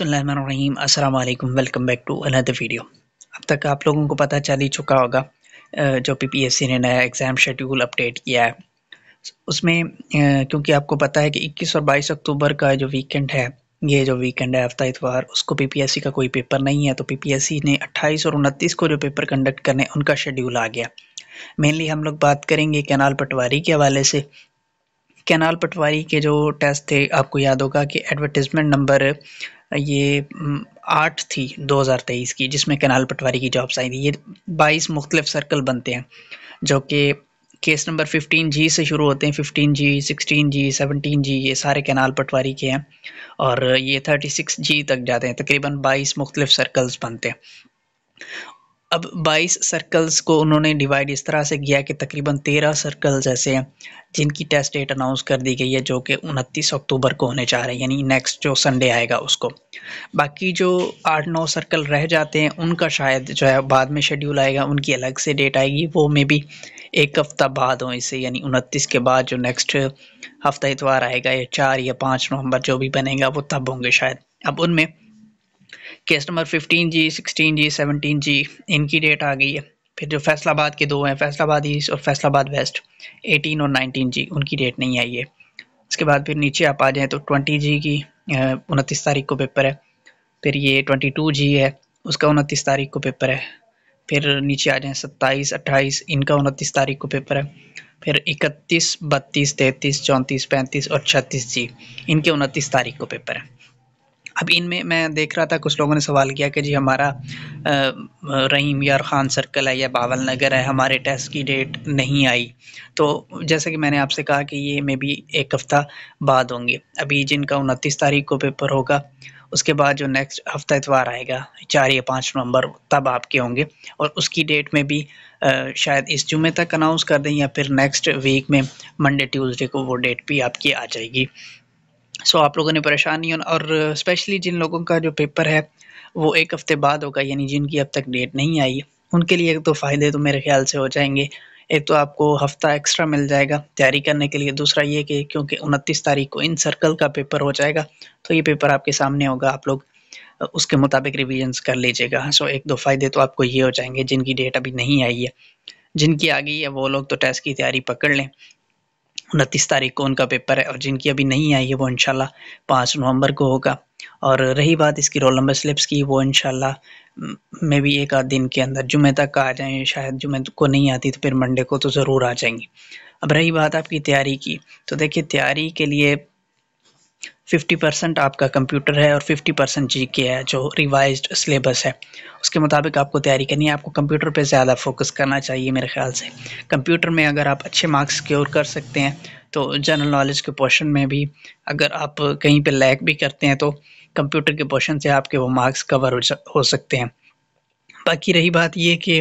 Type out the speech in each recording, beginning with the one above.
बसमीम अस्सलाम welcome back to another video अब तक आप लोगों को पता चल ही चुका होगा जो पीपीएससी ने नया एग्ज़ाम शेड्यूल अपडेट किया है उसमें क्योंकि आपको पता है कि 21 और 22 अक्टूबर का जो वीकेंड है ये जो वीकेंड है हफ्ता इतवार उसको पीपीएससी का कोई पेपर नहीं है तो पीपीएससी ने 28 और 29 को जो पेपर कंडक्ट करने उनका शेड्यूल आ गया मेनली हम लोग बात करेंगे कैनाल पटवारी के हवाले से कैनाल पटवारी के जो टेस्ट थे आपको याद होगा कि एडवर्टिजमेंट नंबर ये आठ थी 2023 की जिसमें कनाल पटवारी की जॉब्स आई थी ये 22 मुख्तलिफ सर्कल बनते हैं जो कि केस नंबर 15 जी से शुरू होते हैं 15 जी 16 जी 17 जी ये सारे कैनाल पटवारी के हैं और ये 36 जी तक जाते हैं तकरीबन 22 मुख्तलिफ सर्कल्स बनते हैं अब 22 सर्कल्स को उन्होंने डिवाइड इस तरह से किया कि तकरीबन 13 सर्कल्स ऐसे हैं जिनकी टेस्ट डेट अनाउंस कर दी गई है जो कि उनतीस अक्टूबर को होने चाह रहे हैं यानी नेक्स्ट जो संडे आएगा उसको बाकी जो आठ नौ सर्कल रह जाते हैं उनका शायद जो है बाद में शेड्यूल आएगा उनकी अलग से डेट आएगी वो मे बी एक हफ़्ता बाद हों इसे यानी उनतीस के बाद जो नेक्स्ट हफ्ता इतवार आएगा या चार या पाँच नवंबर जो भी बनेगा वो तब होंगे शायद अब उनमें case number fifteen G sixteen G seventeen G इनकी डेट आ गई है फिर जो फैसलाबाद के दो हैं फैसलाबाद ईस्ट और फैसलाबाद वेस्ट एटीन और नाइनटीन जी उनकी डेट नहीं आई है उसके बाद फिर नीचे आप आ जाएँ तो ट्वेंटी जी की उनतीस तारीख को पेपर है फिर ये ट्वेंटी टू जी है उसका उनतीस तारीख को पेपर है फिर नीचे आ जाएँ सत्ताईस अट्ठाईस इनका उनतीस तारीख को पेपर है फिर इकतीस बत्तीस तैंतीस चौंतीस पैंतीस और छत्तीस जी इनके उनतीस तारीख को पेपर है अब इनमें मैं देख रहा था कुछ लोगों ने सवाल किया कि जी हमारा रहीम यार ख़ान सर्कल है या बावल नगर है हमारे टेस्ट की डेट नहीं आई तो जैसा कि मैंने आपसे कहा कि ये मे बी एक हफ़्ता बाद होंगे अभी जिनका उनतीस तारीख को पेपर होगा उसके बाद जो नेक्स्ट हफ्ता इतवार आएगा चार या पाँच नवंबर तब आपके होंगे और उसकी डेट में भी आ, शायद इस जुमे तक अनाउंस कर दें या फिर नेक्स्ट वीक में मंडे ट्यूसडे को वो डेट भी आपकी आ जाएगी सो आप लोगों ने परेशानी और स्पेशली जिन लोगों का जो पेपर है वो एक हफ़्ते बाद होगा यानी जिनकी अब तक डेट नहीं आई है उनके लिए एक तो फ़ायदे तो मेरे ख्याल से हो जाएंगे एक तो आपको हफ़्ता एक्स्ट्रा मिल जाएगा तैयारी करने के लिए दूसरा ये कि क्योंकि उनतीस तारीख को इन सर्कल का पेपर हो जाएगा तो ये पेपर आपके सामने होगा आप लोग उसके मुताबिक रिविजन्स कर लीजिएगा सो एक दो फ़ायदे तो आपको ये हो जाएंगे जिनकी डेट अभी नहीं आई है जिनकी आ गई है वो लोग तो टेस्ट की तैयारी पकड़ लें उनतीस तारीख को उनका पेपर है और जिनकी अभी नहीं आई है वो इनशाला पाँच नवंबर को होगा और रही बात इसकी रोल नंबर स्लिप्स की वो इनशाला मे भी एक आध दिन के अंदर जुमे तक आ जाएँ शायद जुमे को नहीं आती तो फिर मंडे को तो ज़रूर आ जाएंगी अब रही बात आपकी तैयारी की तो देखिए तैयारी के लिए फिफ्टी परसेंट आपका कंप्यूटर है और फिफ्टी परसेंट जी के है जो रिवाइज सिलेबस है उसके मुताबिक आपको तैयारी करनी है आपको कंप्यूटर पे ज़्यादा फोकस करना चाहिए मेरे ख्याल से कंप्यूटर में अगर आप अच्छे मार्क्स स्क्योर कर सकते हैं तो जनरल नॉलेज के पोर्शन में भी अगर आप कहीं पर लैक भी करते हैं तो कंप्यूटर के पोर्शन से आपके वो मार्क्स कवर हो सकते हैं बाकी रही बात ये कि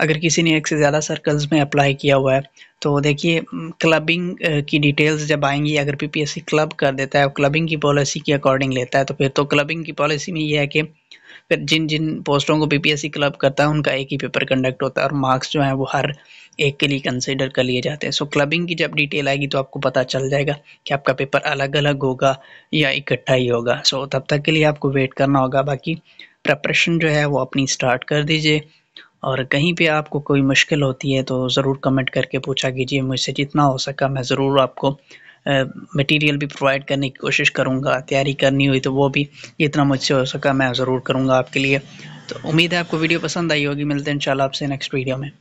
अगर किसी ने एक से ज़्यादा सर्कल्स में अप्लाई किया हुआ है तो देखिए क्लबिंग की डिटेल्स जब आएंगी अगर पीपीएससी क्लब कर देता है और क्लबिंग की पॉलिसी के अकॉर्डिंग लेता है तो फिर तो क्लबिंग की पॉलिसी में ये है कि फिर जिन जिन पोस्टों को पीपीएससी क्लब करता है उनका एक ही पेपर कंडक्ट होता है और मार्क्स जो हैं वो हर एक के लिए कंसिडर कर लिए जाते हैं सो क्लबिंग की जब डिटेल आएगी तो आपको पता चल जाएगा कि आपका पेपर अलग अलग होगा या इकट्ठा ही होगा सो तब तक के लिए आपको वेट करना होगा बाकी प्रपरेशन जो है वो अपनी स्टार्ट कर दीजिए और कहीं पे आपको कोई मुश्किल होती है तो ज़रूर कमेंट करके पूछा कीजिए मुझसे जितना हो सका मैं ज़रूर आपको मटेरियल भी प्रोवाइड करने की कोशिश करूँगा तैयारी करनी हुई तो वो भी जितना मुझसे हो सका मैं ज़रूर करूँगा आपके लिए तो उम्मीद है आपको वीडियो पसंद आई होगी मिलते हैं इंशाल्लाह आपसे नेक्स्ट वीडियो में